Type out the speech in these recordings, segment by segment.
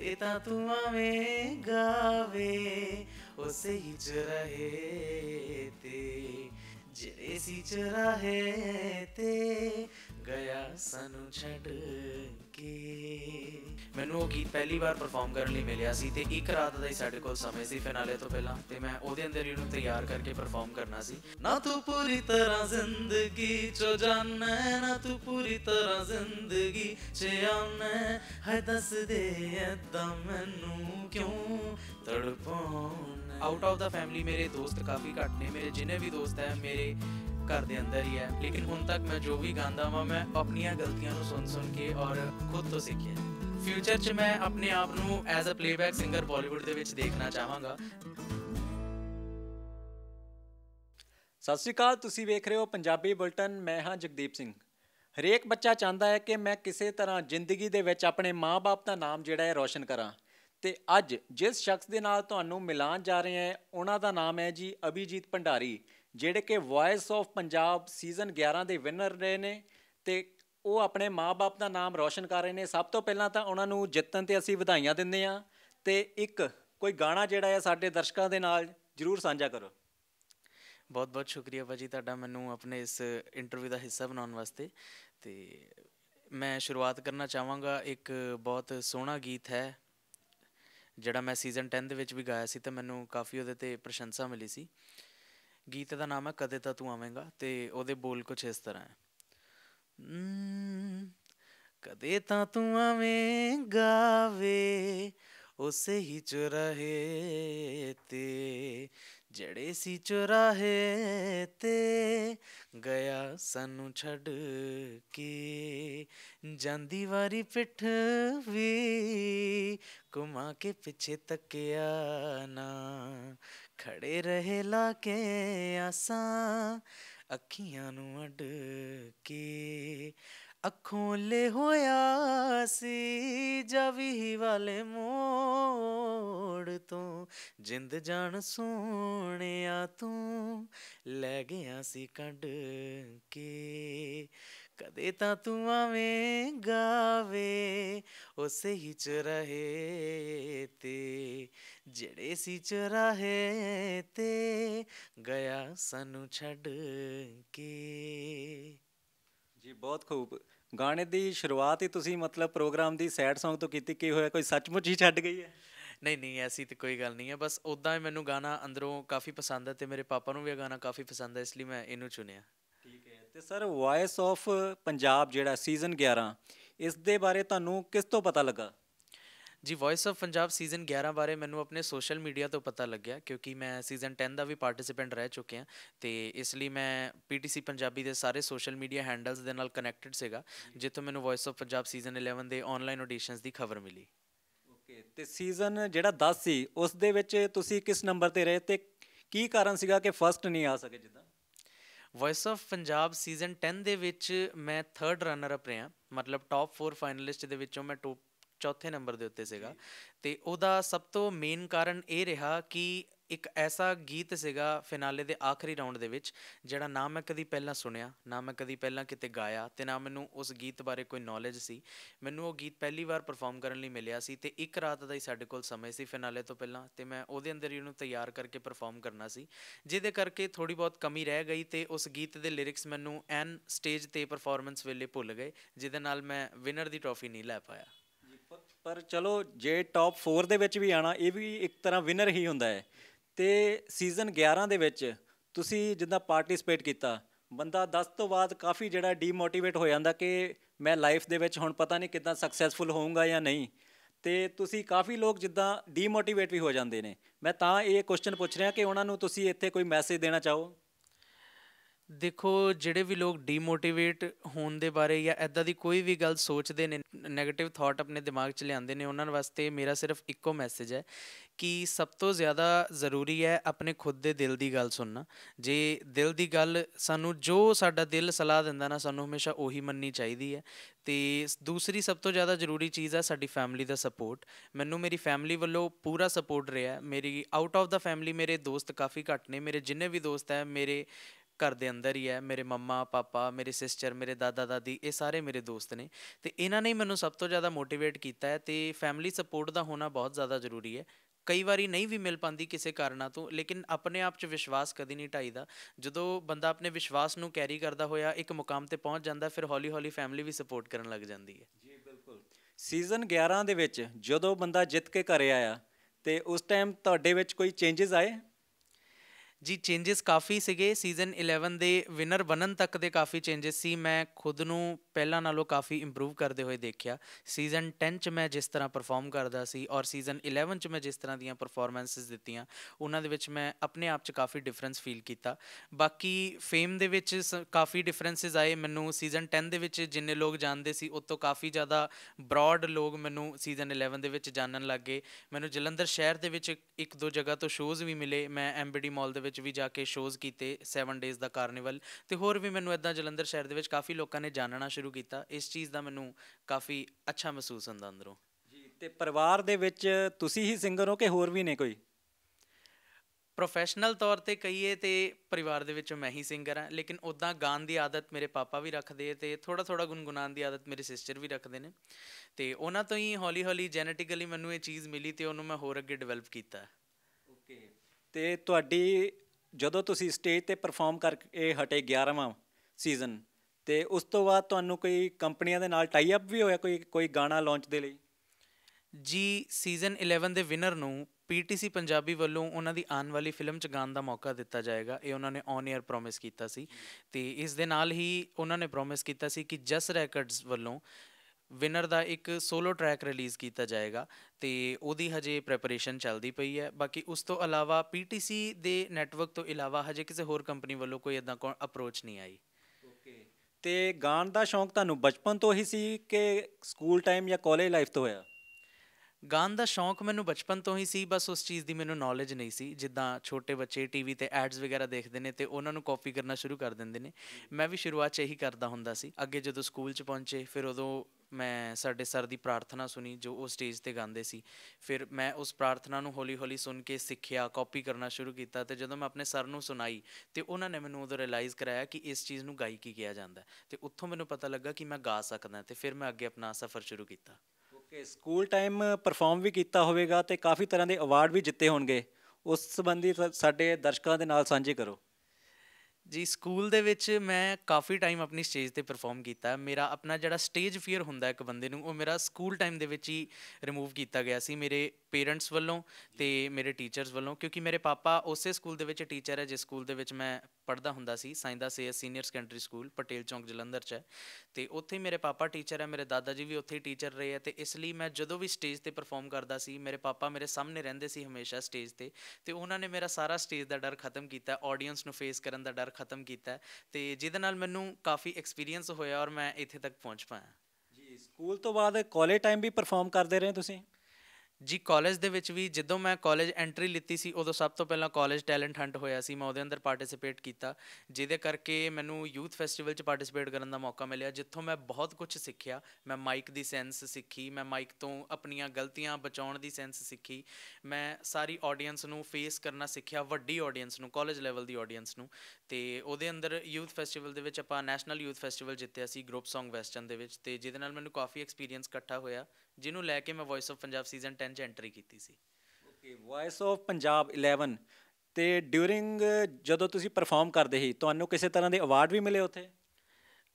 देता तू हमें गावे उसे ही चराहे ते जरे सी चराहे ते गया सानू छड़ ਕੇ ਮੈਨੂੰ ਉਹ ਗੀਤ ਪਹਿਲੀ ਵਾਰ ਪਰਫਾਰਮ ਕਰਨ ਲਈ ਮਿਲਿਆ ਸੀ ਤੇ ਇੱਕ ਰਾਤ ਦਾ ਹੀ ਸਾਡੇ ਕੋਲ ਸਮੇਂ ਸੀ ਫਿਨਾਲੇ ਤੋਂ ਪਹਿਲਾਂ ਤੇ ਮੈਂ ਉਹਦੇ ਅੰਦਰ ਹੀ ਉਹਨੂੰ ਤਿਆਰ ਕਰਕੇ ਪਰਫਾਰਮ ਕਰਨਾ ਸੀ ਨਾ ਤੂੰ ਪੂਰੀ ਤਰ੍ਹਾਂ ਜ਼ਿੰਦਗੀ ਚੋ ਜਾਣਾ ਨਾ ਤੂੰ ਪੂਰੀ ਤਰ੍ਹਾਂ ਜ਼ਿੰਦਗੀ ਚ ਆਉਣਾ ਹੈ ਦੱਸ ਦੇ ਐਦਾਂ ਮੈਨੂੰ ਕਿਉਂ ਤੜਪਾਉਣਾ ਆਊਟ ਆਫ ਦਾ ਫੈਮਿਲੀ ਮੇਰੇ ਦੋਸਤ ਕਾਫੀ ਘੱਟ ਨੇ ਮੇਰੇ ਜਿੰਨੇ ਵੀ ਦੋਸਤ ਹੈ ਮੇਰੇ ਘਰ ਦੇ ਅੰਦਰ ਹੀ ਹੈ ਲੇਕਿਨ ਹੁਣ ਤੱਕ ਮੈਂ ਜੋ ਵੀ ਗਾਉਂਦਾ ਵਾਂ ਮੈਂ ਆਪਣੀਆਂ ਗਲਤੀਆਂ ਨੂੰ ਸੁਣ ਸੁਣ ਕੇ ਔਰ ਖੁਦ ਤੋਂ ਸਿੱਖਿਆ ਫਿਊਚਰ 'ਚ ਮੈਂ ਆਪਣੇ ਆਪ ਨੂੰ as a playback singer Bollywood ਦੇ ਵਿੱਚ ਦੇਖਣਾ ਚਾਹਾਂਗਾ ਸਤਿ ਸ਼੍ਰੀ ਅਕਾਲ ਤੁਸੀਂ ਵੇਖ ਰਹੇ ਹੋ ਪੰਜਾਬੀ ਬੁਲਟਨ ਮੈਂ ਹਾਂ ਜਗਦੀਪ ਸਿੰਘ ਹਰੇਕ ਬੱਚਾ ਚਾਹੁੰਦਾ ਹੈ ਕਿ ਮੈਂ ਕਿਸੇ ਤਰ੍ਹਾਂ ਜ਼ਿੰਦਗੀ ਦੇ ਵਿੱਚ ਆਪਣੇ ਮਾਪੇ ਦਾ ਨਾਮ ਜਿਹੜਾ ਹੈ ਰੋਸ਼ਨ ਕਰਾਂ ਤੇ ਅੱਜ ਜਿਸ ਸ਼ਖਸ ਦੇ ਨਾਲ ਤੁਹਾਨੂੰ ਮਿਲਾਂ ਜਾ ਰਹੇ ਹਾਂ ਉਹਨਾਂ ਦਾ ਨਾਮ ਹੈ ਜੀ ਅਭੀਜੀਤ ਭੰਡਾਰੀ ਜਿਹੜੇ ਕਿ ਵਾਇਸ ਆਫ ਪੰਜਾਬ ਸੀਜ਼ਨ 11 ਦੇ ਵਿਨਰ ਰਹੇ ਨੇ ਤੇ ਉਹ ਆਪਣੇ ਮਾਪੇ ਦਾ ਨਾਮ ਰੌਸ਼ਨ ਕਰ ਰਹੇ ਨੇ ਸਭ ਤੋਂ ਪਹਿਲਾਂ ਤਾਂ ਉਹਨਾਂ ਨੂੰ ਜਿੱਤਣ ਤੇ ਅਸੀਂ ਵਧਾਈਆਂ ਦਿੰਦੇ ਆ ਤੇ ਇੱਕ ਕੋਈ ਗਾਣਾ ਜਿਹੜਾ ਹੈ ਸਾਡੇ ਦਰਸ਼ਕਾਂ ਦੇ ਨਾਲ ਜਰੂਰ ਸਾਂਝਾ ਕਰੋ ਬਹੁਤ ਬਹੁਤ ਸ਼ੁਕਰੀਆ ਭਾਜੀ ਤੁਹਾਡਾ ਮੈਨੂੰ ਆਪਣੇ ਇਸ ਇੰਟਰਵਿਊ ਦਾ ਹਿੱਸਾ ਬਣਾਉਣ ਵਾਸਤੇ ਤੇ ਮੈਂ ਸ਼ੁਰੂਆਤ ਕਰਨਾ ਚਾਹਾਂਗਾ ਇੱਕ ਬਹੁਤ ਸੋਹਣਾ ਗੀਤ ਹੈ ਜਿਹੜਾ ਮੈਂ ਸੀਜ਼ਨ 10 ਦੇ ਵਿੱਚ ਵੀ ਗਾਇਆ ਸੀ ਤੇ ਮੈਨੂੰ ਕਾਫੀ ਉਹਦੇ ਤੇ ਪ੍ਰਸ਼ੰਸਾ ਮਿਲੀ ਸੀ ਗੀਤ ਦਾ ਨਾਮ ਹੈ ਕਦੇ ਤਾਂ ਤੂੰ ਆਵੇਂਗਾ ਤੇ ਉਹਦੇ ਬੋਲ ਕੁਝ ਇਸ ਤਰ੍ਹਾਂ ਹੈ ਕਦੇ ਤਾਂ ਤੂੰ ਆਵੇਂਗਾ ਵੇ ਉਸੇ ਹੀ ਚੁਰਾਹੇ ਤੇ ਜੜੇ ਸੀ ਚੁਰਾਹੇ ਤੇ ਗਿਆ ਸਾਨੂੰ ਛੱਡ ਕੇ ਜਾਂਦੀ ਵਾਰੀ ਪਿੱਠ ਵੀ ਕੁਮਾ ਕੇ ਪਿੱਛੇ ਤੱਕਿਆ ਨਾ ਖੜੇ ਰਹੇ ਲਾ ਕੇ ਆਸਾਂ ਅੱਖੀਆਂ ਨੂੰ ਅਡ ਕੇ ਅੱਖੋਂ ਲੈ ਹੋਇਆ ਸੀ ਜਵੀ ਵਾਲੇ ਮੋੜ ਤੋਂ ਜਿੰਦ ਜਾਣ ਸੋਹਣਿਆ ਤੂੰ ਲੈ ਗਿਆ ਸੀ ਕੱਢ ਕੇ ਕਦੇ ਤਾਂ ਤੂੰ ਆਵੇਂ ਗਾਵੇ ਉਸੇ ਹੀ ਰਹੇ ਤੇ ਜਿਹੜੇ ਸੀ ਰਹੇ ਤੇ ਗਿਆ ਸਾਨੂੰ ਛੱਡ ਕੇ ਜੀ ਬਹੁਤ ਖੂਬ ਗਾਣੇ ਦੀ ਸ਼ੁਰੂਆਤ ਹੀ ਤੁਸੀਂ ਮਤਲਬ ਪ੍ਰੋਗਰਾਮ ਦੀ ਸੈਡ Song ਤੋਂ ਕੀਤੀ ਕੀ ਹੋਇਆ ਕੋਈ ਸੱਚਮੁੱਚ ਹੀ ਛੱਡ ਗਈ ਹੈ ਨਹੀਂ ਨਹੀਂ ਐਸੀ ਤੇ ਕੋਈ ਗੱਲ ਨਹੀਂ ਹੈ ਬਸ ਉਦਾਂ ਹੀ ਮੈਨੂੰ ਗਾਣਾ ਅੰਦਰੋਂ ਕਾਫੀ ਪਸੰਦ ਹੈ ਤੇ ਮੇਰੇ ਪਾਪਾ ਨੂੰ ਵੀ ਇਹ ਗਾਣਾ ਕਾਫੀ ਪਸੰਦ ਹੈ ਇਸ ਲਈ ਮੈਂ ਇਹਨੂੰ ਚੁਣਿਆ ਤੇ ਸਰ ਵਾਇਸ ਆਫ ਪੰਜਾਬ ਜਿਹੜਾ ਸੀਜ਼ਨ 11 ਇਸ ਦੇ ਬਾਰੇ ਤੁਹਾਨੂੰ ਕਿਸ ਤੋਂ ਪਤਾ ਲੱਗਾ ਜੀ ਵਾਇਸ ਆਫ ਪੰਜਾਬ ਸੀਜ਼ਨ 11 ਬਾਰੇ ਮੈਨੂੰ ਆਪਣੇ ਸੋਸ਼ਲ ਮੀਡੀਆ ਤੋਂ ਪਤਾ ਲੱਗਿਆ ਕਿਉਂਕਿ ਮੈਂ ਸੀਜ਼ਨ 10 ਦਾ ਵੀ ਪਾਰਟਿਸਿਪੈਂਟ ਰਹਿ ਚੁੱਕਿਆ ਤੇ ਇਸ ਲਈ ਮੈਂ ਪੀਟੀਸੀ ਪੰਜਾਬੀ ਦੇ ਸਾਰੇ ਸੋਸ਼ਲ ਮੀਡੀਆ ਹੈਂਡਲਸ ਦੇ ਨਾਲ ਕਨੈਕਟਡ ਸੀਗਾ ਜਿੱਥੋਂ ਮੈਨੂੰ ਵਾਇਸ ਆਫ ਪੰਜਾਬ ਸੀਜ਼ਨ 11 ਦੇ ਆਨਲਾਈਨ ਆਡੀਸ਼ਨਸ ਦੀ ਖਬਰ ਮਿਲੀ ਓਕੇ ਤੇ ਸੀਜ਼ਨ ਜਿਹੜਾ 10 ਸੀ ਉਸ ਦੇ ਵਿੱਚ ਤੁਸੀਂ ਕਿਸ ਨੰਬਰ ਤੇ ਰਹੇ ਤੇ ਕੀ ਕਾਰਨ ਸੀਗਾ ਕਿ ਫਸਟ ਨਹੀਂ ਆ ਸਕੇ ਜਿੱਦਾਂ ਵੌਇਸ ਆਫ ਪੰਜਾਬ ਸੀਜ਼ਨ 10 ਦੇ ਵਿੱਚ ਮੈਂ 3rd ਰਨਰ ਅਪ ਰਿਹਾ ਮਤਲਬ ਟਾਪ 4 ਫਾਈਨਲਿਸਟ ਦੇ ਵਿੱਚੋਂ ਮੈਂ ਚੌਥੇ ਨੰਬਰ ਦੇ ਉੱਤੇ ਸੀਗਾ ਤੇ ਉਹਦਾ ਸਭ ਤੋਂ ਮੇਨ ਕਾਰਨ ਇਹ ਰਿਹਾ ਕਿ ਇੱਕ ਐਸਾ ਗੀਤ ਸੀਗਾ ਫਿਨਾਲੇ ਦੇ ਆਖਰੀ ਰਾਉਂਡ ਦੇ ਵਿੱਚ ਜਿਹੜਾ ਨਾ ਮੈਂ ਕਦੀ ਪਹਿਲਾਂ ਸੁਣਿਆ ਨਾ ਮੈਂ ਕਦੀ ਪਹਿਲਾਂ ਕਿਤੇ ਗਾਇਆ ਤੇ ਨਾ ਮੈਨੂੰ ਉਸ ਗੀਤ ਬਾਰੇ ਕੋਈ ਨੌਲੇਜ ਸੀ ਮੈਨੂੰ ਉਹ ਗੀਤ ਪਹਿਲੀ ਵਾਰ ਪਰਫਾਰਮ ਕਰਨ ਲਈ ਮਿਲਿਆ ਸੀ ਤੇ ਇੱਕ ਰਾਤ ਦਾ ਹੀ ਸਾਡੇ ਕੋਲ ਸਮੇਂ ਸੀ ਫਿਨਾਲੇ ਤੋਂ ਪਹਿਲਾਂ ਤੇ ਮੈਂ ਉਹਦੇ ਅੰਦਰ ਹੀ ਉਹਨੂੰ ਤਿਆਰ ਕਰਕੇ ਪਰਫਾਰਮ ਕਰਨਾ ਸੀ ਜਿਹਦੇ ਕਰਕੇ ਥੋੜੀ ਬਹੁਤ ਕਮੀ ਰਹਿ ਗਈ ਤੇ ਉਸ ਗੀਤ ਦੇ ਲਿਰਿਕਸ ਮੈਨੂੰ ਐਨ ਸਟੇਜ ਤੇ ਪਰਫਾਰਮੈਂਸ ਵੇਲੇ ਭੁੱਲ ਗਏ ਜਿਹਦੇ ਨਾਲ ਮੈਂ ਵਿਨਰ ਦੀ ਟਰਾਫੀ ਨਹੀਂ ਲੈ ਪਾਇਆ ਪਰ ਚਲੋ ਜੇ ਟਾਪ 4 ਦੇ ਵਿੱਚ ਵੀ ਆਣਾ ਇਹ ਵੀ ਇੱਕ ਤਰ੍ਹਾਂ ਵਿਨਰ ਹੀ ਹੁੰਦਾ ਹੈ ਤੇ ਸੀਜ਼ਨ 11 ਦੇ ਵਿੱਚ ਤੁਸੀਂ ਜਿੱਦਾਂ ਪਾਰਟਿਸਿਪੇਟ ਕੀਤਾ ਬੰਦਾ 10 ਤੋਂ ਬਾਅਦ ਕਾਫੀ ਜਿਹੜਾ ਡੀਮੋਟੀਵੇਟ ਹੋ ਜਾਂਦਾ ਕਿ ਮੈਂ ਲਾਈਫ ਦੇ ਵਿੱਚ ਹੁਣ ਪਤਾ ਨਹੀਂ ਕਿਦਾਂ ਸਕਸੈਸਫੁਲ ਹੋਊਂਗਾ ਜਾਂ ਨਹੀਂ ਤੇ ਤੁਸੀਂ ਕਾਫੀ ਲੋਕ ਜਿੱਦਾਂ ਡੀਮੋਟੀਵੇਟ ਵੀ ਹੋ ਜਾਂਦੇ ਨੇ ਮੈਂ ਤਾਂ ਇਹ ਕੁਐਸਚਨ ਪੁੱਛ ਰਿਹਾ ਕਿ ਉਹਨਾਂ ਨੂੰ ਤੁਸੀਂ ਇੱਥੇ ਕੋਈ ਮੈਸੇਜ ਦੇਣਾ ਚਾਹੋ ਦੇਖੋ ਜਿਹੜੇ ਵੀ ਲੋਕ ਡੀਮੋਟੀਵੇਟ ਹੋਣ ਦੇ ਬਾਰੇ ਜਾਂ ਐਦਾਂ ਦੀ ਕੋਈ ਵੀ ਗੱਲ ਸੋਚਦੇ ਨੇ 네ਗੇਟਿਵ ਥਾਟ ਆਪਣੇ ਦਿਮਾਗ 'ਚ ਲਿਆਉਂਦੇ ਨੇ ਉਹਨਾਂ ਵਾਸਤੇ ਮੇਰਾ ਸਿਰਫ ਇੱਕੋ ਮੈਸੇਜ ਹੈ ਕਿ ਸਭ ਤੋਂ ਜ਼ਿਆਦਾ ਜ਼ਰੂਰੀ ਹੈ ਆਪਣੇ ਖੁਦ ਦੇ ਦਿਲ ਦੀ ਗੱਲ ਸੁਣਨਾ ਜੇ ਦਿਲ ਦੀ ਗੱਲ ਸਾਨੂੰ ਜੋ ਸਾਡਾ ਦਿਲ ਸਲਾਹ ਦਿੰਦਾ ਨਾ ਸਾਨੂੰ ਹਮੇਸ਼ਾ ਉਹੀ ਮੰਨਣੀ ਚਾਹੀਦੀ ਹੈ ਤੇ ਦੂਸਰੀ ਸਭ ਤੋਂ ਜ਼ਿਆਦਾ ਜ਼ਰੂਰੀ ਚੀਜ਼ ਹੈ ਸਾਡੀ ਫੈਮਿਲੀ ਦਾ ਸਪੋਰਟ ਮੈਨੂੰ ਮੇਰੀ ਫੈਮਿਲੀ ਵੱਲੋਂ ਪੂਰਾ ਸਪੋਰਟ ਰਿਹਾ ਮੇਰੀ ਆਊਟ ਆਫ ਦਾ ਫੈਮਿਲੀ ਮੇਰੇ ਦੋਸਤ ਕਾਫੀ ਘੱਟ ਨੇ ਮੇਰੇ ਜਿੰਨੇ ਵੀ ਦੋਸਤ ਹੈ ਮੇਰੇ ਘਰ ਦੇ ਅੰਦਰ ਹੀ ਹੈ ਮੇਰੇ ਮੰਮਾ ਪਾਪਾ ਮੇਰੇ ਸਿਸਟਰ ਮੇਰੇ ਦਾਦਾ ਦਾਦੀ ਇਹ ਸਾਰੇ ਮੇਰੇ ਦੋਸਤ ਨੇ ਤੇ ਇਹਨਾਂ ਨੇ ਮੈਨੂੰ ਸਭ ਤੋਂ ਜ਼ਿਆਦਾ ਮੋਟੀਵੇਟ ਕੀਤਾ ਹੈ ਤੇ ਫੈਮਿਲੀ ਸਪੋਰਟ ਦਾ ਹੋਣਾ ਬਹੁਤ ਜ਼ਿਆਦਾ ਜ਼ਰੂਰੀ ਹੈ ਕਈ ਵਾਰੀ ਨਹੀਂ ਵੀ ਮਿਲ ਪਾਂਦੀ ਕਿਸੇ ਕਾਰਨਾਂ ਤੋਂ ਲੇਕਿਨ ਆਪਣੇ ਆਪ 'ਚ ਵਿਸ਼ਵਾਸ ਕਦੀ ਨਹੀਂ ਢਾਈਦਾ ਜਦੋਂ ਬੰਦਾ ਆਪਣੇ ਵਿਸ਼ਵਾਸ ਨੂੰ ਕੈਰੀ ਕਰਦਾ ਹੋਇਆ ਇੱਕ ਮੁਕਾਮ ਤੇ ਪਹੁੰਚ ਜਾਂਦਾ ਫਿਰ ਹੌਲੀ-ਹੌਲੀ ਫੈਮਿਲੀ ਵੀ ਸਪੋਰਟ ਕਰਨ ਲੱਗ ਜਾਂਦੀ ਹੈ ਜੀ ਬਿਲਕੁਲ ਸੀਜ਼ਨ 11 ਦੇ ਵਿੱਚ ਜਦੋਂ ਬੰਦਾ ਜਿੱਤ ਕੇ ਘਰੇ ਆਇਆ ਤੇ ਉਸ ਟਾਈਮ ਤੁਹਾਡੇ ਵਿੱਚ ਕੋਈ ਚੇਂਜਸ ਆਏ ਜੀ ਚੇਂजेस ਕਾਫੀ ਸੀਗੇ ਸੀਜ਼ਨ 11 ਦੇ ਵਿਨਰ ਬਣਨ ਤੱਕ ਦੇ ਕਾਫੀ ਚੇਂजेस ਸੀ ਮੈਂ ਖੁਦ ਨੂੰ ਪਹਿਲਾਂ ਨਾਲੋਂ ਕਾਫੀ ਇੰਪਰੂਵ ਕਰਦੇ ਹੋਏ ਦੇਖਿਆ ਸੀਜ਼ਨ 10 ਚ ਮੈਂ ਜਿਸ ਤਰ੍ਹਾਂ ਪਰਫਾਰਮ ਕਰਦਾ ਸੀ ਔਰ ਸੀਜ਼ਨ 11 ਚ ਮੈਂ ਜਿਸ ਤਰ੍ਹਾਂ ਦੀਆਂ ਪਰਫਾਰਮੈਂਸਸ ਦਿੱਤੀਆਂ ਉਹਨਾਂ ਦੇ ਵਿੱਚ ਮੈਂ ਆਪਣੇ ਆਪ ਚ ਕਾਫੀ ਡਿਫਰੈਂਸ ਫੀਲ ਕੀਤਾ ਬਾਕੀ ਫੇਮ ਦੇ ਵਿੱਚ ਕਾਫੀ ਡਿਫਰੈਂਸਸ ਆਏ ਮੈਨੂੰ ਸੀਜ਼ਨ 10 ਦੇ ਵਿੱਚ ਜਿੰਨੇ ਲੋਕ ਜਾਣਦੇ ਸੀ ਉਸ ਤੋਂ ਕਾਫੀ ਜ਼ਿਆਦਾ ਬ੍ਰੌਡ ਲੋਕ ਮੈਨੂੰ ਸੀਜ਼ਨ 11 ਦੇ ਵਿੱਚ ਜਾਣਨ ਲੱਗੇ ਮੈਨੂੰ ਜਲੰਧਰ ਸ਼ਹਿਰ ਦੇ ਵਿੱਚ ਇੱਕ ਦੋ ਜਗ੍ਹਾ ਤੋਂ ਸ਼ੋਜ਼ ਵੀ ਮਿਲੇ ਮੈਂ ਐਮਬੀਡੀ ਮਾਲ ਦੇ ਵਿੱਚ ਵੀ ਜਾ ਕੇ ਸ਼ੋਜ਼ ਕੀਤੇ 7 ਡੇਜ਼ ਦਾ ਕਾਰਨੀਵਲ ਤੇ ਹੋਰ ਵੀ ਮੈਨੂੰ ਇਦਾਂ ਜਲੰਧਰ ਸ਼ਹਿਰ ਦੇ ਵਿੱਚ ਕਾਫੀ ਲੋਕਾਂ ਨੇ ਜਾਣਨਾ ਸ਼ੁਰੂ ਕੀਤਾ ਇਸ ਚੀਜ਼ ਦਾ ਮੈਨੂੰ ਕਾਫੀ ਅੱਛਾ ਮਹਿਸੂਸ ਹੁੰਦਾ ਅੰਦਰੋਂ ਜੀ ਤੇ ਪਰਿਵਾਰ ਦੇ ਵਿੱਚ ਤੁਸੀਂ ਹੀ ਸਿੰਗਰ ਹੋ ਕਿ ਹੋਰ ਵੀ ਨੇ ਕੋਈ ਪ੍ਰੋਫੈਸ਼ਨਲ ਤੌਰ ਤੇ ਕਹੀਏ ਤੇ ਪਰਿਵਾਰ ਦੇ ਵਿੱਚੋਂ ਮੈਂ ਹੀ ਸਿੰਗਰ ਹਾਂ ਲੇਕਿਨ ਉਦਾਂ ਗਾਣ ਦੀ ਆਦਤ ਮੇਰੇ ਪਾਪਾ ਵੀ ਰੱਖਦੇ ਤੇ ਥੋੜਾ ਥੋੜਾ ਗੁੰਗੁਨਾਣ ਦੀ ਆਦਤ ਮੇਰੇ ਸਿਸਟਰ ਵੀ ਰੱਖਦੇ ਨੇ ਤੇ ਉਹਨਾਂ ਤੋਂ ਹੀ ਹੌਲੀ ਹੌਲੀ ਜੈਨੇਟਿਕਲੀ ਮੈਨੂੰ ਇਹ ਚੀਜ਼ ਮਿਲੀ ਤੇ ਉਹਨੂੰ ਮੈਂ ਹੋਰ ਅੱਗੇ ਡਿਵੈਲਪ ਕੀਤਾ ਤੇ ਤੁਹਾਡੀ ਜਦੋਂ ਤੁਸੀਂ ਸਟੇਜ ਤੇ ਪਰਫਾਰਮ ਕਰਕੇ ਹਟੇ 11ਵਾਂ ਸੀਜ਼ਨ ਤੇ ਉਸ ਤੋਂ ਬਾਅਦ ਤੁਹਾਨੂੰ ਕੋਈ ਕੰਪਨੀਆਂ ਦੇ ਨਾਲ ਟਾਈ ਅਪ ਵੀ ਹੋਇਆ ਕੋਈ ਕੋਈ ਗਾਣਾ ਲਾਂਚ ਦੇ ਲਈ ਜੀ ਸੀਜ਼ਨ 11 ਦੇ ਵਿਨਰ ਨੂੰ ਪੀਟੀਸੀ ਪੰਜਾਬੀ ਵੱਲੋਂ ਉਹਨਾਂ ਦੀ ਆਉਣ ਵਾਲੀ ਫਿਲਮ 'ਚ ਗਾਣ ਦਾ ਮੌਕਾ ਦਿੱਤਾ ਜਾਏਗਾ ਇਹ ਉਹਨਾਂ ਨੇ ਔਨ 에ਅਰ ਪ੍ਰੋਮਿਸ ਕੀਤਾ ਸੀ ਤੇ ਇਸ ਦੇ ਨਾਲ ਹੀ ਉਹਨਾਂ ਨੇ ਪ੍ਰੋਮਿਸ ਕੀਤਾ ਸੀ ਕਿ ਜਸ ਰੈਕੋਰਡਸ ਵੱਲੋਂ ਵਿਨਰ ਦਾ ਇੱਕ ਸੋਲੋ ਟਰੈਕ ਰਿਲੀਜ਼ ਕੀਤਾ ਜਾਏਗਾ ਤੇ ਉਹਦੀ ਹਜੇ ਪ੍ਰੈਪਰੇਸ਼ਨ ਚੱਲਦੀ ਪਈ ਹੈ ਬਾਕੀ ਉਸ ਤੋਂ ਇਲਾਵਾ PTC ਦੇ ਨੈਟਵਰਕ ਤੋਂ ਇਲਾਵਾ ਹਜੇ ਕਿਸੇ ਹੋਰ ਕੰਪਨੀ ਵੱਲੋਂ ਕੋਈ ਇਦਾਂ ਕੋਈ ਅਪਰੋਚ ਨਹੀਂ ਆਈ ਓਕੇ ਤੇ ਗਾਣ ਦਾ ਸ਼ੌਂਕ ਤੁਹਾਨੂੰ ਬਚਪਨ ਤੋਂ ਹੀ ਸੀ ਕਿ ਸਕੂਲ ਟਾਈਮ ਜਾਂ ਕਾਲਜ ਲਾਈਫ ਤੋਂ ਹੋਇਆ ਗਾਣ ਦਾ ਸ਼ੌਂਕ ਮੈਨੂੰ ਬਚਪਨ ਤੋਂ ਹੀ ਸੀ ਬਸ ਉਸ ਚੀਜ਼ ਦੀ ਮੈਨੂੰ ਨੌਲੇਜ ਨਹੀਂ ਸੀ ਜਿੱਦਾਂ ਛੋਟੇ ਬੱਚੇ ਟੀਵੀ ਤੇ ਐਡਸ ਵਗੈਰਾ ਦੇਖਦੇ ਨੇ ਤੇ ਉਹਨਾਂ ਨੂੰ ਕਾਪੀ ਕਰਨਾ ਸ਼ੁਰੂ ਕਰ ਦਿੰਦੇ ਨੇ ਮੈਂ ਵੀ ਸ਼ੁਰੂਆਤ 'ਚ ਇਹੀ ਕਰਦਾ ਹੁੰਦਾ ਸੀ ਅੱਗੇ ਜਦੋਂ ਸਕੂਲ 'ਚ ਪਹੁੰਚੇ ਫਿਰ ਉਦੋਂ ਮੈਂ ਸਾਡੇ ਸਰ ਦੀ ਪ੍ਰਾਰਥਨਾ ਸੁਣੀ ਜੋ ਉਹ ਸਟੇਜ ਤੇ ਗਾਉਂਦੇ ਸੀ ਫਿਰ ਮੈਂ ਉਸ ਪ੍ਰਾਰਥਨਾ ਨੂੰ ਹੌਲੀ-ਹੌਲੀ ਸੁਣ ਕੇ ਸਿੱਖਿਆ ਕਾਪੀ ਕਰਨਾ ਸ਼ੁਰੂ ਕੀਤਾ ਤੇ ਜਦੋਂ ਮੈਂ ਆਪਣੇ ਸਰ ਨੂੰ ਸੁਣਾਈ ਤੇ ਉਹਨਾਂ ਨੇ ਮੈਨੂੰ ਉਦੋਂ ਰਿਅਲਾਈਜ਼ ਕਰਾਇਆ ਕਿ ਇਸ ਚੀਜ਼ ਨੂੰ ਗਾਇਕੀ ਕਿਹਾ ਜਾਂਦਾ ਤੇ ਉੱਥੋਂ ਮੈਨੂੰ ਪਤਾ ਲੱਗਾ ਕਿ ਮੈਂ ਗਾ ਸਕਦਾ ਤੇ ਫਿਰ ਮੈਂ ਅੱਗੇ ਆਪਣਾ ਸਫ਼ਰ ਸ਼ੁਰੂ ਕੀਤਾ ਓਕੇ ਸਕੂਲ ਟਾਈਮ ਪਰਫਾਰਮ ਵੀ ਕੀਤਾ ਹੋਵੇਗਾ ਤੇ ਕਾਫੀ ਤਰ੍ਹਾਂ ਦੇ ਅਵਾਰਡ ਵੀ ਜਿੱਤੇ ਹੋਣਗੇ ਉਸ ਸੰਬੰਧੀ ਸਾਡੇ ਦਰਸ਼ਕਾਂ ਦੇ ਨਾਲ ਸਾਂਝੇ ਕਰੋ ਜੀ ਸਕੂਲ ਦੇ ਵਿੱਚ ਮੈਂ ਕਾਫੀ ਟਾਈਮ ਆਪਣੀ ਸਟੇਜ ਤੇ ਪਰਫਾਰਮ ਕੀਤਾ ਮੇਰਾ ਆਪਣਾ ਜਿਹੜਾ ਸਟੇਜ ਫੀਅਰ ਹੁੰਦਾ ਇੱਕ ਬੰਦੇ ਨੂੰ ਉਹ ਮੇਰਾ ਸਕੂਲ ਟਾਈਮ ਦੇ ਵਿੱਚ ਹੀ ਰਿਮੂਵ ਕੀਤਾ ਗਿਆ ਸੀ ਮੇਰੇ ਪੇਰੈਂਟਸ ਵੱਲੋਂ ਤੇ ਮੇਰੇ ਟੀਚਰਸ ਵੱਲੋਂ ਕਿਉਂਕਿ ਮੇਰੇ ਪਾਪਾ ਉਸੇ ਸਕੂਲ ਦੇ ਵਿੱਚ ਟੀਚਰ ਹੈ ਜਿਸ ਸਕੂਲ ਦੇ ਵਿੱਚ ਮੈਂ ਪੜਦਾ ਹੁੰਦਾ ਸੀ ਸਾਇੰਦਾ ਸੇ senior secondary school Patel Chowk Jalandhar 'ਚ ਤੇ ਉੱਥੇ ਮੇਰੇ ਪਾਪਾ ਟੀਚਰ ਹੈ ਮੇਰੇ ਦਾਦਾ ਜੀ ਵੀ ਉੱਥੇ ਟੀਚਰ ਰਹੇ ਹੈ ਤੇ ਇਸ ਲਈ ਮੈਂ ਜਦੋਂ ਵੀ ਸਟੇਜ ਤੇ ਪਰਫਾਰਮ ਕਰਦਾ ਸੀ ਮੇਰੇ ਪਾਪਾ ਮੇਰੇ ਸਾਹਮਣੇ ਰਹਿੰਦੇ ਸੀ ਹਮੇਸ਼ਾ ਸਟੇਜ ਤੇ ਤੇ ਉਹਨਾਂ ਨੇ ਮੇਰਾ ਸਾਰਾ ਸਟੇਜ ਦਾ ਡਰ ਖਤਮ ਕੀਤਾ ਆਡੀਅנס ਨੂੰ ਫੇਸ ਕਰਨ ਦਾ ਡਰ ਖਤਮ ਕੀਤਾ ਤੇ ਜਿਹਦੇ ਨਾਲ ਮੈਨੂੰ ਕਾਫੀ ਐਕਸਪੀਰੀਅੰਸ ਹੋਇਆ ਔਰ ਮੈਂ ਇੱਥੇ ਤੱਕ ਪਹੁੰਚ ਪਾਇਆ ਜੀ ਸਕੂਲ ਤੋਂ ਬਾਅਦ ਕਾਲਜ ਟਾਈਮ ਵੀ ਪਰਫਾਰਮ ਕਰਦੇ ਰਹੇ ਤੁਸੀਂ ਜੀ ਕਾਲਜ ਦੇ ਵਿੱਚ ਵੀ ਜਦੋਂ ਮੈਂ ਕਾਲਜ ਐਂਟਰੀ ਲਿੱਤੀ ਸੀ ਉਦੋਂ ਸਭ ਤੋਂ ਪਹਿਲਾਂ ਕਾਲਜ ਟੈਲੈਂਟ ਹੰਟ ਹੋਇਆ ਸੀ ਮੈਂ ਉਹਦੇ ਅੰਦਰ ਪਾਰਟਿਸਿਪੇਟ ਕੀਤਾ ਜਿਹਦੇ ਕਰਕੇ ਮੈਨੂੰ ਯੂਥ ਫੈਸਟੀਵਲ 'ਚ ਪਾਰਟਿਸਿਪੇਟ ਕਰਨ ਦਾ ਮੌਕਾ ਮਿਲਿਆ ਜਿੱਥੋਂ ਮੈਂ ਬਹੁਤ ਕੁਝ ਸਿੱਖਿਆ ਮੈਂ ਮਾਈਕ ਦੀ ਸੈਂਸ ਸਿੱਖੀ ਮੈਂ ਮਾਈਕ ਤੋਂ ਆਪਣੀਆਂ ਗਲਤੀਆਂ ਬਚਾਉਣ ਦੀ ਸੈਂਸ ਸਿੱਖੀ ਮੈਂ ਸਾਰੀ ਆਡੀਅנס ਨੂੰ ਫੇਸ ਕਰਨਾ ਸਿੱਖਿਆ ਵੱਡੀ ਆਡੀਅנס ਨੂੰ ਕਾਲਜ ਲੈਵਲ ਦੀ ਆਡੀਅנס ਨੂੰ ਤੇ ਉਹਦੇ ਅੰਦਰ ਯੂਥ ਫੈਸਟੀਵਲ ਦੇ ਵਿੱਚ ਆਪਾਂ ਨੈਸ਼ਨਲ ਯੂਥ ਫੈਸਟੀਵਲ ਜਿੱਤਿਆ ਸੀ ਗਰੁੱਪ Song ਵੈਸਟਰਨ ਦੇ ਵਿੱਚ ਤੇ ਜਿਹਦੇ ਨਾਲ ਮੈਨੂੰ ਕਾਫੀ ਐਕਸਪੀਰੀਅੰਸ ਇਕੱਠਾ ਹੋਇਆ ਜਿਹਨੂੰ ਲੈ ਕੇ ਮੈਂ ਵੌਇਸ ਆਫ ਪੰਜਾਬ ਸੀਜ਼ਨ 10 ਚ ਐਂਟਰੀ ਕੀਤੀ ਸੀ ਓਕੇ ਵੌਇਸ ਆਫ ਪੰਜਾਬ 11 ਤੇ ਡਿਊਰਿੰਗ ਜਦੋਂ ਤੁਸੀਂ ਪਰਫਾਰਮ ਕਰਦੇ ਸੀ ਤੁਹਾਨੂੰ ਕਿਸੇ ਤਰ੍ਹਾਂ ਦੇ ਅਵਾਰਡ ਵੀ ਮਿਲੇ ਉੱਥੇ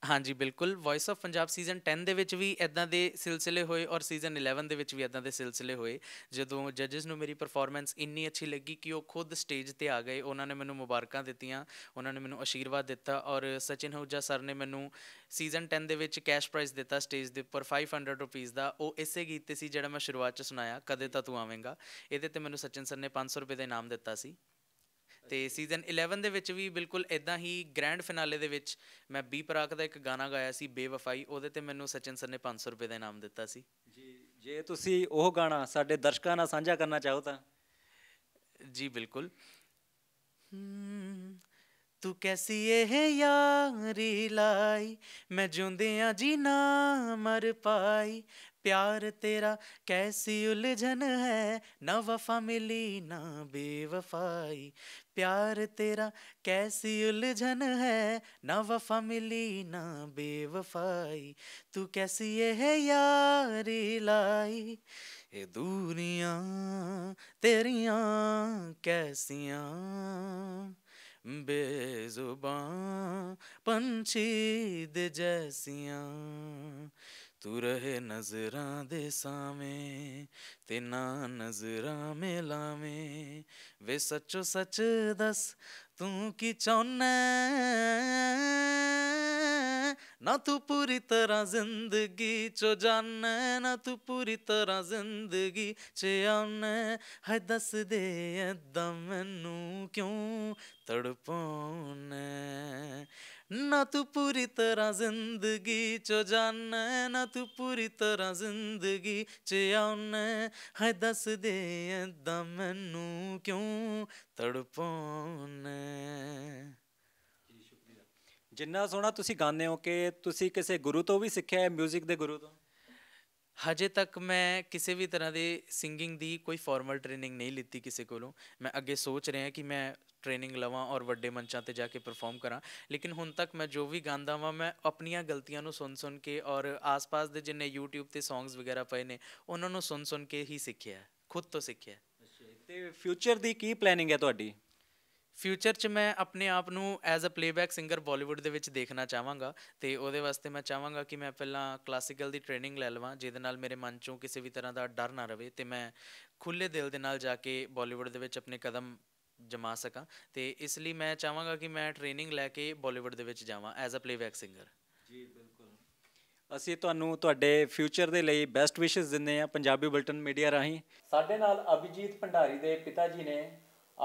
ਹਾਂਜੀ ਬਿਲਕੁਲ ਵੌਇਸ ਆਫ ਪੰਜਾਬ ਸੀਜ਼ਨ 10 ਦੇ ਵਿੱਚ ਵੀ ਇਦਾਂ ਦੇ ਸਿਲਸਿਲੇ ਹੋਏ ਔਰ ਸੀਜ਼ਨ 11 ਦੇ ਵਿੱਚ ਵੀ ਇਦਾਂ ਦੇ ਸਿਲਸਿਲੇ ਹੋਏ ਜਦੋਂ ਜੱਜਸ ਨੂੰ ਮੇਰੀ ਪਰਫਾਰਮੈਂਸ ਇੰਨੀ ਅੱਛੀ ਲੱਗੀ ਕਿ ਉਹ ਖੁਦ ਸਟੇਜ ਤੇ ਆ ਗਏ ਉਹਨਾਂ ਨੇ ਮੈਨੂੰ ਮੁਬਾਰਕਾਂ ਦਿੱਤੀਆਂ ਉਹਨਾਂ ਨੇ ਮੈਨੂੰ ਅਸ਼ੀਰਵਾਦ ਦਿੱਤਾ ਔਰ ਸਚਿਨ ਹੁਜਾ ਸਰ ਨੇ ਮੈਨੂੰ ਸੀਜ਼ਨ 10 ਦੇ ਵਿੱਚ ਕੈਸ਼ ਪ੍ਰਾਈਜ਼ ਦਿੱਤਾ ਸਟੇਜ ਦੇ ਉੱਪਰ 500 ਰੁਪਏ ਦਾ ਉਹ ਇਸੇ ਗੀਤ ਤੇ ਸੀ ਜਿਹੜਾ ਮੈਂ ਸ਼ੁਰੂਆਤ ਚ ਸੁਣਾਇਆ ਕਦੇ ਤਾਂ ਤੂੰ ਆਵੇਂਗਾ ਇਹਦੇ ਤੇ ਮੈਨੂੰ ਸਚਿਨ ਸਰ ਨੇ 500 ਰੁਪਏ ਦਾ ਇਨਾਮ ਦਿੱਤਾ ਸੀ ਤੇ ਸੀਜ਼ਨ 11 ਦੇ ਵਿੱਚ ਵੀ ਬਿਲਕੁਲ ਇਦਾਂ ਹੀ ਗ੍ਰੈਂਡ ਫਿਨਾਲੇ ਦੇ ਵਿੱਚ ਮੈਂ ਬੀ ਪ੍ਰਾਕ ਦਾ ਇੱਕ ਗਾਣਾ ਗਾਇਆ ਸੀ ਬੇਵਫਾਈ ਉਹਦੇ ਤੇ ਮੈਨੂੰ ਸਚਿਨ ਸਰ ਨੇ 500 ਰੁਪਏ ਦਾ ਇਨਾਮ ਦਿੱਤਾ ਸੀ ਜੀ ਜੇ ਤੁਸੀਂ ਉਹ ਗਾਣਾ ਸਾਡੇ ਦਰਸ਼ਕਾਂ ਨਾਲ ਸਾਂਝਾ ਕਰਨਾ ਚਾਹੋ ਤਾਂ ਜੀ ਬਿਲਕੁਲ ਤੂੰ ਕੈਸੀ ਇਹ ਯਾਰੀ ਲਾਈ ਮੈਂ ਜਿਉਂਦਿਆਂ ਜੀ ਨਾ ਮਰ ਪਾਈ प्यार तेरा कैसी उलझन है न वफा मिली ना बेवफाई प्यार तेरा कैसी उलझन है न वफा मिली ना बेवफाई तू कैसी ये है यारी लाई ये दूरिया तेरिया कैसिया बेजुबान पंछी जैसिया ਤੂੰ ਰਹੇ ਨਜ਼ਰਾਂ ਦੇ ਸਾਵੇਂ ਤੇ ਨਾ ਨਜ਼ਰਾਂ ਮਿਲਾਵੇਂ ਵੇ ਸੱਚੋ ਸੱਚ ਦੱਸ ਤੂੰ ਕੀ ਚਾਹਨਾ ਨਾ ਤੂੰ ਪੂਰੀ ਤਰ੍ਹਾਂ ਜ਼ਿੰਦਗੀ ਚੋ ਜਾਣੈ ਨਾ ਤੂੰ ਪੂਰੀ ਤਰ੍ਹਾਂ ਜ਼ਿੰਦਗੀ ਚ ਆਣੈ ਹੈ ਦੱਸ ਦੇ ਐਦਾਂ ਮੈਨੂੰ ਕਿਉਂ ਤੜਪਾਉਣਾ ਨਾ ਤੂੰ ਪੂਰੀ ਤਰ੍ਹਾਂ ਜ਼ਿੰਦਗੀ ਚੋ ਜਾਣੈ ਨਾ ਤੂੰ ਪੂਰੀ ਤਰ੍ਹਾਂ ਜ਼ਿੰਦਗੀ ਚ ਆਉਣੈ ਹੈ ਦੱਸ ਦੇ ਐਦਾਂ ਮੈਨੂੰ ਕਿਉਂ ਤੜਪਾਉਣੈ ਜਿੰਨਾ ਸੋਹਣਾ ਤੁਸੀਂ ਗਾਉਂਦੇ ਹੋ ਕਿ ਤੁਸੀਂ ਕਿਸੇ ਗੁਰੂ ਤੋਂ ਵੀ ਸਿੱਖਿਆ ਹੈ 뮤직 ਦੇ ਗੁਰੂ ਤੋਂ ਹਜੇ ਤੱਕ ਮੈਂ ਕਿਸੇ ਵੀ ਤਰ੍ਹਾਂ ਦੇ ਸਿੰਗਿੰਗ ਦੀ ਕੋਈ ਫਾਰਮਲ ਟ੍ਰੇਨਿੰਗ ਨਹੀਂ ਲਿੱਤੀ ਕਿਸੇ ਕੋਲੋਂ ਮੈਂ ਅੱਗੇ ਸੋਚ ਰਿਹਾ ਕਿ ਮੈਂ ਟ੍ਰੇਨਿੰਗ ਲਵਾਂ ਔਰ ਵੱਡੇ ਮੰਚਾਂ ਤੇ ਜਾ ਕੇ ਪਰਫਾਰਮ ਕਰਾਂ ਲੇਕਿਨ ਹੁਣ ਤੱਕ ਮੈਂ ਜੋ ਵੀ ਗਾਉਂਦਾ ਵਾਂ ਮੈਂ ਆਪਣੀਆਂ ਗਲਤੀਆਂ ਨੂੰ ਸੁਣ ਸੁਣ ਕੇ ਔਰ ਆਸ-ਪਾਸ ਦੇ ਜਿੰਨੇ YouTube ਤੇ ਸੌਂਗਸ ਵਗੈਰਾ ਪਏ ਨੇ ਉਹਨਾਂ ਨੂੰ ਸੁਣ ਸੁਣ ਕੇ ਹੀ ਸਿੱਖਿਆ ਖੁਦ ਤੋਂ ਸਿੱਖਿਆ ਤੇ ਫਿਊਚਰ ਦੀ ਕੀ ਪਲੈਨਿੰਗ ਹੈ ਤੁਹਾਡੀ ਫਿਊਚਰ 'ਚ ਮੈਂ ਆਪਣੇ ਆਪ ਨੂੰ as a playback singer Bollywood ਦੇ ਵਿੱਚ ਦੇਖਣਾ ਚਾਹਾਂਗਾ ਤੇ ਉਹਦੇ ਵਾਸਤੇ ਮੈਂ ਚਾਹਾਂਗਾ ਕਿ ਮੈਂ ਪਹਿਲਾਂ ਕਲਾਸਿਕਲ ਦੀ ਟ੍ਰੇਨਿੰਗ ਲੈ ਲਵਾਂ ਜਿਹਦੇ ਨਾਲ ਮੇਰੇ ਮਨ 'ਚੋਂ ਕਿਸੇ ਵੀ ਤਰ੍ਹਾਂ ਦਾ ਡਰ ਨਾ ਰਵੇ ਤੇ ਮੈਂ ਖੁੱਲੇ ਦਿਲ ਦੇ ਨਾਲ ਜਾ ਕੇ ਬਾਲੀਵੁੱਡ ਦੇ ਵਿੱਚ ਆਪਣੇ ਕਦਮ ਜਮਾ ਸਕਾਂ ਤੇ ਇਸ ਲਈ ਮੈਂ ਚਾਹਾਂਗਾ ਕਿ ਮੈਂ ਟ੍ਰੇਨਿੰਗ ਲੈ ਕੇ ਬਾਲੀਵੁੱਡ ਦੇ ਵਿੱਚ ਜਾਵਾਂ ਐਜ਼ ਅ ਪਲੇਬੈਕ ਸਿੰਗਰ ਜੀ ਬਿਲਕੁਲ ਅਸੀਂ ਤੁਹਾਨੂੰ ਤੁਹਾਡੇ ਫਿਊਚਰ ਦੇ ਲਈ ਬੈਸਟ ਵਿਸ਼ੇਸ ਦਿੰਦੇ ਆ ਪੰਜਾਬੀ ਬੁਲਟਨ ਮੀਡੀਆ ਰਾਹੀਂ ਸਾਡੇ ਨਾਲ ਅਭਿਜੀਤ ਭੰਡਾਰੀ ਦੇ ਪਿਤਾ ਜੀ ਨੇ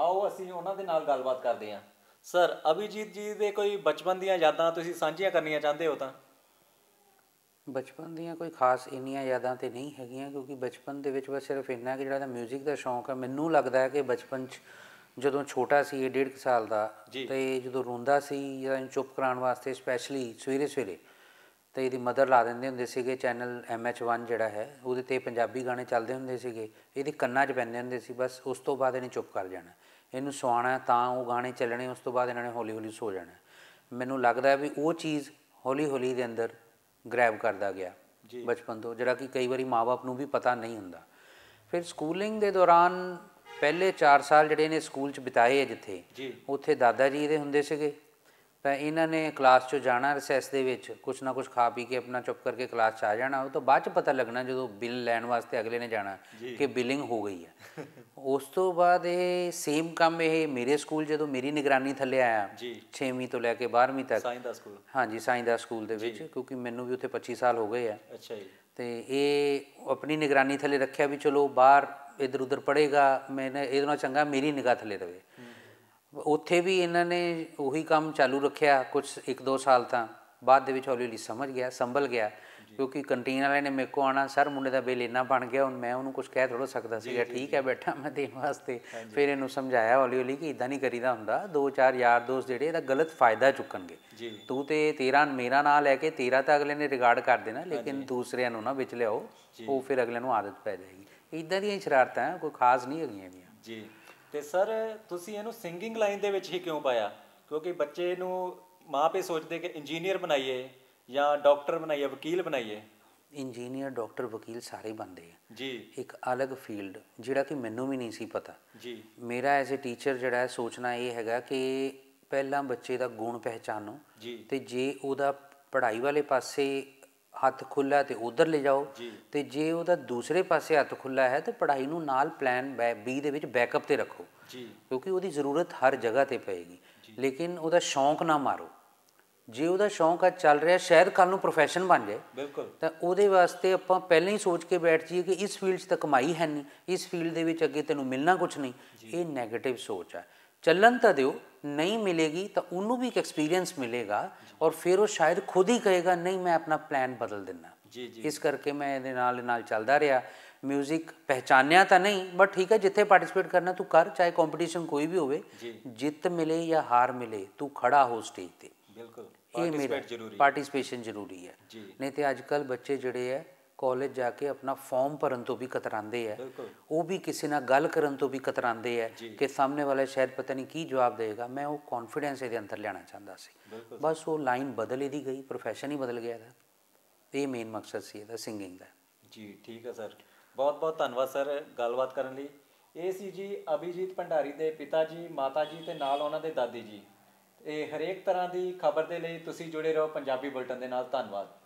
ਆਓ ਅਸੀਂ ਉਹਨਾਂ ਦੇ ਨਾਲ ਗੱਲਬਾਤ ਕਰਦੇ ਹਾਂ ਸਰ ਅਭਿਜੀਤ ਜੀ ਦੇ ਕੋਈ ਬਚਪਨ ਦੀਆਂ ਯਾਦਾਂ ਤੁਸੀਂ ਸਾਂਝੀਆਂ ਕਰਨੀਆਂ ਚਾਹੁੰਦੇ ਹੋ ਤਾਂ ਬਚਪਨ ਦੀਆਂ ਕੋਈ ਖਾਸ ਇੰਨੀਆਂ ਯਾਦਾਂ ਤੇ ਨਹੀਂ ਹੈਗੀਆਂ ਕਿਉਂਕਿ ਬਚਪਨ ਦੇ ਵਿੱਚ ਬਸ ਸਿਰਫ ਇੰਨਾ ਕਿ ਜਿਹੜਾ ਦਾ 뮤직 ਦਾ ਸ਼ੌਂਕ ਹੈ ਮੈਨੂੰ ਲੱਗਦਾ ਹੈ ਕਿ ਬਚਪਨ 'ਚ ਜਦੋਂ ਛੋਟਾ ਸੀ 1.5 ਸਾਲ ਦਾ ਤੇ ਜਦੋਂ ਰੋਂਦਾ ਸੀ ਜਾਂ ਚੁੱਪ ਕਰਾਉਣ ਵਾਸਤੇ ਸਪੈਸ਼ਲੀ ਸਵੇਰੇ ਸਵੇਰੇ ਤੇ ਇਹਦੀ ਮਦਰ ਲਾ ਦਿੰਦੇ ਹੁੰਦੇ ਸੀਗੇ ਚੈਨਲ MH1 ਜਿਹੜਾ ਹੈ ਉਹਦੇ ਤੇ ਪੰਜਾਬੀ ਗਾਣੇ ਚੱਲਦੇ ਹੁੰਦੇ ਸੀਗੇ ਇਹਦੇ ਕੰਨਾਂ 'ਚ ਪੈਂਦੇ ਹੁੰਦੇ ਸੀ ਬਸ ਉਸ ਤੋਂ ਬਾਅਦ ਇਹਨੇ ਚੁੱਪ ਕਰ ਜਾਣਾ ਇਹਨੂੰ ਸੁਆਣਾ ਤਾਂ ਉਹ ਗਾਣੇ ਚੱਲਣੇ ਉਸ ਤੋਂ ਬਾਅਦ ਇਹਨਾਂ ਨੇ ਹੌਲੀ ਹੌਲੀ ਸੋ ਜਾਣਾ ਮੈਨੂੰ ਲੱਗਦਾ ਵੀ ਉਹ ਚੀਜ਼ ਹੌਲੀ ਹੌਲੀ ਦੇ ਅੰਦਰ ਗ੍ਰੈਬ ਕਰਦਾ ਗਿਆ ਬਚਪਨ ਤੋਂ ਜਿਹੜਾ ਕਿ ਕਈ ਵਾਰੀ ਮਾਪੇ ਨੂੰ ਵੀ ਪਤਾ ਨਹੀਂ ਹੁੰਦਾ ਫਿਰ ਸਕੂਲਿੰਗ ਦੇ ਦੌਰਾਨ ਪਹਿਲੇ 4 ਸਾਲ ਜਿਹੜੇ ਨੇ ਸਕੂਲ 'ਚ ਬਿਤਾਏ ਜਿੱਥੇ ਉੱਥੇ ਦਾਦਾ ਜੀ ਦੇ ਹੁੰਦੇ ਸੀਗੇ ਤਾਂ ਇਹਨਾਂ ਨੇ ਕਲਾਸ 'ਚੋਂ ਜਾਣਾ ਰਿਸੈਸ ਦੇ ਵਿੱਚ ਕੁਛ ਨਾ ਕੁਛ ਖਾ ਪੀ ਕੇ ਆਪਣਾ ਚੁੱਪ ਕਰਕੇ ਕਲਾਸ 'ਚ ਆ ਜਾਣਾ ਉਹ ਤੋਂ ਬਾਅਦ 'ਚ ਪਤਾ ਲੱਗਣਾ ਜਦੋਂ ਬਿੱਲ ਲੈਣ ਵਾਸਤੇ ਅਗਲੇ ਨੇ ਜਾਣਾ ਕਿ ਬਿਲਿੰਗ ਹੋ ਗਈ ਹੈ ਉਸ ਤੋਂ ਬਾਅਦ ਇਹ ਸੇਮ ਕੰਮ ਇਹ ਮੇਰੇ ਸਕੂਲ ਜਦੋਂ ਮੇਰੀ ਨਿਗਰਾਨੀ ਥੱਲੇ ਆਇਆ 6ਵੀਂ ਤੋਂ ਲੈ ਕੇ 12ਵੀਂ ਤੱਕ ਸਾਈਂ ਦਾ ਸਕੂਲ ਹਾਂਜੀ ਸਾਈਂ ਦਾ ਸਕੂਲ ਦੇ ਵਿੱਚ ਕਿਉਂਕਿ ਮੈਨੂੰ ਵੀ ਉੱਥੇ 25 ਸਾਲ ਹੋ ਗਏ ਆ ਅੱਛਾ ਜੀ ਤੇ ਇਹ ਆਪਣੀ ਨਿਗਰਾਨੀ ਥੱਲੇ ਰੱਖਿਆ ਵੀ ਚਲੋ ਬਾਹਰ ਇਧਰ ਉਧਰ ਪੜੇਗਾ ਮੈਂ ਇਹਦੇ ਨਾਲ ਚੰਗਾ ਮੇਰੀ ਨਿਗਾਹ ਥੱਲੇ ਰਵੇ ਉੱਥੇ ਵੀ ਇਹਨਾਂ ਨੇ ਉਹੀ ਕੰਮ ਚਾਲੂ ਰੱਖਿਆ ਕੁਝ 1-2 ਸਾਲ ਤਾਂ ਬਾਅਦ ਦੇ ਵਿੱਚ ਹੌਲੀ ਹੌਲੀ ਸਮਝ ਗਿਆ ਸੰਭਲ ਗਿਆ ਕਿਉਂਕਿ ਕੰਟੀਨ ਵਾਲੇ ਨੇ ਮੇਕੋ ਆਣਾ ਸਰ ਮੁੰਡੇ ਦਾ ਬਿੱਲ ਇੰਨਾ ਬਣ ਗਿਆ ਹੁਣ ਮੈਂ ਉਹਨੂੰ ਕੁਝ ਕਹਿ ਥੋੜਾ ਸਕਦਾ ਸੀਗਾ ਠੀਕ ਹੈ ਬੈਠਾ ਮੈਂ ਦੇਣ ਵਾਸਤੇ ਫਿਰ ਇਹਨੂੰ ਸਮਝਾਇਆ ਹੌਲੀ ਹੌਲੀ ਕਿ ਇਦਾਂ ਨਹੀਂ ਕਰੀਦਾ ਹੁੰਦਾ ਦੋ ਚਾਰ ਯਾਰ ਦੋਸਤ ਜਿਹੜੇ ਇਹਦਾ ਗਲਤ ਫਾਇਦਾ ਚੁੱਕਣਗੇ ਤੂੰ ਤੇ ਤੇਰਾ ਮੇਰਾ ਨਾਂ ਲੈ ਕੇ ਤੇਰਾ ਤਾਂ ਅਗਲੇ ਨੇ ਰਿਗਾਰਡ ਕਰ ਦੇਣਾ ਲੇਕਿਨ ਦੂਸਰਿਆਂ ਨੂੰ ਨਾ ਵਿੱਚ ਲਿਆਓ ਉਹ ਫਿਰ ਅਗਲੇ ਨੂੰ ਆਦਤ ਪੈ ਜਾਏਗੀ ਇਦਾਂ ਦੀਆਂ ਸ਼ਰਾਰਤਾਂ ਕੋਈ ਖਾਸ ਨਹੀਂ ਹੈਗੀਆਂ ਜੀ ਤੇ ਸਰ ਤੁਸੀਂ ਇਹਨੂੰ ਸਿੰਗਿੰਗ ਲਾਈਨ ਦੇ ਵਿੱਚ ਹੀ ਕਿਉਂ ਪਾਇਆ ਕਿਉਂਕਿ ਬੱਚੇ ਨੂੰ ਮਾਪੇ ਸੋਚਦੇ ਕਿ ਇੰਜੀਨੀਅਰ ਬਣਾਈਏ ਜਾਂ ਡਾਕਟਰ ਬਣਾਈਏ ਵਕੀਲ ਬਣਾਈਏ ਇੰਜੀਨੀਅਰ ਡਾਕਟਰ ਵਕੀਲ ਸਾਰੇ ਬੰਦੇ ਆ ਜੀ ਇੱਕ ਅਲੱਗ ਫੀਲਡ ਜਿਹੜਾ ਕਿ ਮੈਨੂੰ ਵੀ ਨਹੀਂ ਸੀ ਪਤਾ ਜੀ ਮੇਰਾ ਐਜ਼ ਅ ਟੀਚਰ ਜਿਹੜਾ ਹੈ ਸੋਚਣਾ ਇਹ ਹੈਗਾ ਕਿ ਪਹਿਲਾਂ ਬੱਚੇ ਦਾ ਗੁਣ ਪਹਿਚਾਨੋ ਤੇ ਜੇ ਉਹਦਾ ਪੜ੍ਹਾਈ ਵਾਲੇ ਪਾਸੇ ਹੱਥ ਖੁੱਲਾ ਤੇ ਉਧਰ ਲੈ ਜਾਓ ਤੇ ਜੇ ਉਹਦਾ ਦੂਸਰੇ ਪਾਸੇ ਹੱਥ ਖੁੱਲਾ ਹੈ ਤੇ ਪੜ੍ਹਾਈ ਨੂੰ ਨਾਲ ਪਲਾਨ ਬੀ ਦੇ ਵਿੱਚ ਬੈਕਅਪ ਤੇ ਰੱਖੋ ਕਿਉਂਕਿ ਉਹਦੀ ਜ਼ਰੂਰਤ ਹਰ ਜਗ੍ਹਾ ਤੇ ਪਏਗੀ ਲੇਕਿਨ ਉਹਦਾ ਸ਼ੌਂਕ ਨਾ ਮਾਰੋ ਜੇ ਉਹਦਾ ਸ਼ੌਂਕ ਆ ਚੱਲ ਰਿਹਾ ਸ਼ਾਇਦ ਕੱਲ ਨੂੰ ਪ੍ਰੋਫੈਸ਼ਨ ਬਣ ਜਾਏ ਬਿਲਕੁਲ ਤਾਂ ਉਹਦੇ ਵਾਸਤੇ ਆਪਾਂ ਪਹਿਲਾਂ ਹੀ ਸੋਚ ਕੇ ਬੈਠ ਜਾਈਏ ਕਿ ਇਸ ਫੀਲਡ 'ਚ ਤਾਂ ਕਮਾਈ ਹੈ ਨਹੀਂ ਇਸ ਫੀਲਡ ਦੇ ਵਿੱਚ ਅੱਗੇ ਤੈਨੂੰ ਮਿਲਣਾ ਕੁਝ ਨਹੀਂ ਇਹ 네ਗੇਟਿਵ ਸੋਚ ਆ चलन तो दो नहीं मिलेगी तो उन्होंने भी एक एक्सपीरियंस मिलेगा और फिर वो शायद खुद ही कहेगा नहीं मैं अपना प्लान बदल दिना इस करके मैं ये चलता रहा म्यूजिक पहचानया तो नहीं बट ठीक है जिथे पार्टिसिपेट करना तू कर चाहे कंपटीशन कोई भी हो जित मिले या हार मिले तू खड़ा हो स्टेज पर बिल्कुल जरूरी है नहीं तो अजक बच्चे जड़े है ਕਾਲਜ ਜਾ ਕੇ ਆਪਣਾ ਫਾਰਮ ਭਰਨ ਤੋਂ ਵੀ ਕਤਰਾਂਦੇ ਆ ਉਹ ਵੀ ਕਿਸੇ ਨਾਲ ਗੱਲ ਕਰਨ ਤੋਂ ਵੀ ਕਤਰਾਂਦੇ ਆ ਕਿ ਸਾਹਮਣੇ ਵਾਲਾ ਸ਼ਾਇਦ ਪਤਾ ਨਹੀਂ ਕੀ ਜਵਾਬ ਦੇਗਾ ਮੈਂ ਉਹ ਕੌਨਫੀਡੈਂਸ ਇਹਦੇ ਅੰਦਰ ਲੈਣਾ ਚਾਹੁੰਦਾ ਸੀ ਬਸ ਉਹ ਲਾਈਨ ਬਦਲ ਇਹਦੀ ਗਈ ਪ੍ਰੋਫੈਸ਼ਨ ਹੀ ਬਦਲ ਗਿਆ ਦਾ ਇਹ ਮੇਨ ਮਕਸਦ ਸੀ ਇਹਦਾ ਸਿੰਗਿੰਗ ਦਾ ਜੀ ਠੀਕ ਹੈ ਸਰ ਬਹੁਤ ਬਹੁਤ ਧੰਨਵਾਦ ਸਰ ਗੱਲਬਾਤ ਕਰਨ ਲਈ ਇਹ ਸੀ ਜੀ ਅਭਿਜੀਤ ਭੰਡਾਰੀ ਦੇ ਪਿਤਾ ਜੀ ਮਾਤਾ ਜੀ ਤੇ ਨਾਲ ਉਹਨਾਂ ਦੇ ਦਾਦੀ ਜੀ ਇਹ ਹਰੇਕ ਤਰ੍ਹਾਂ ਦੀ ਖਬਰ ਦੇ ਲਈ ਤੁਸੀਂ ਜੁੜੇ ਰਹੋ ਪੰਜਾਬੀ ਬੁਲਟਨ ਦੇ ਨਾਲ ਧੰਨਵਾਦ